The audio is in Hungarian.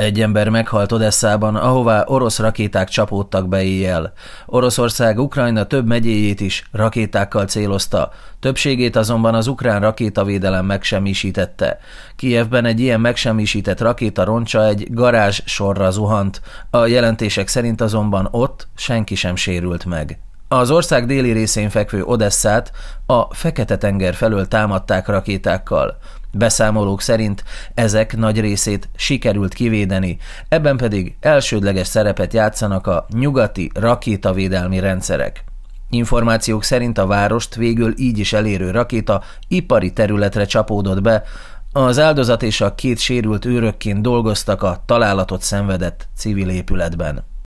Egy ember meghalt Odesszában, ahová orosz rakéták csapódtak be éjjel. Oroszország Ukrajna több megyéjét is rakétákkal célozta, többségét azonban az ukrán rakétavédelem megsemmisítette. Kijevben egy ilyen megsemmisített rakéta roncsa egy garázs sorra zuhant, a jelentések szerint azonban ott senki sem sérült meg. Az ország déli részén fekvő Odesszát a Fekete-tenger felől támadták rakétákkal. Beszámolók szerint ezek nagy részét sikerült kivédeni, ebben pedig elsődleges szerepet játszanak a nyugati rakétavédelmi rendszerek. Információk szerint a várost végül így is elérő rakéta ipari területre csapódott be, az áldozat és a két sérült őrökként dolgoztak a találatot szenvedett civil épületben.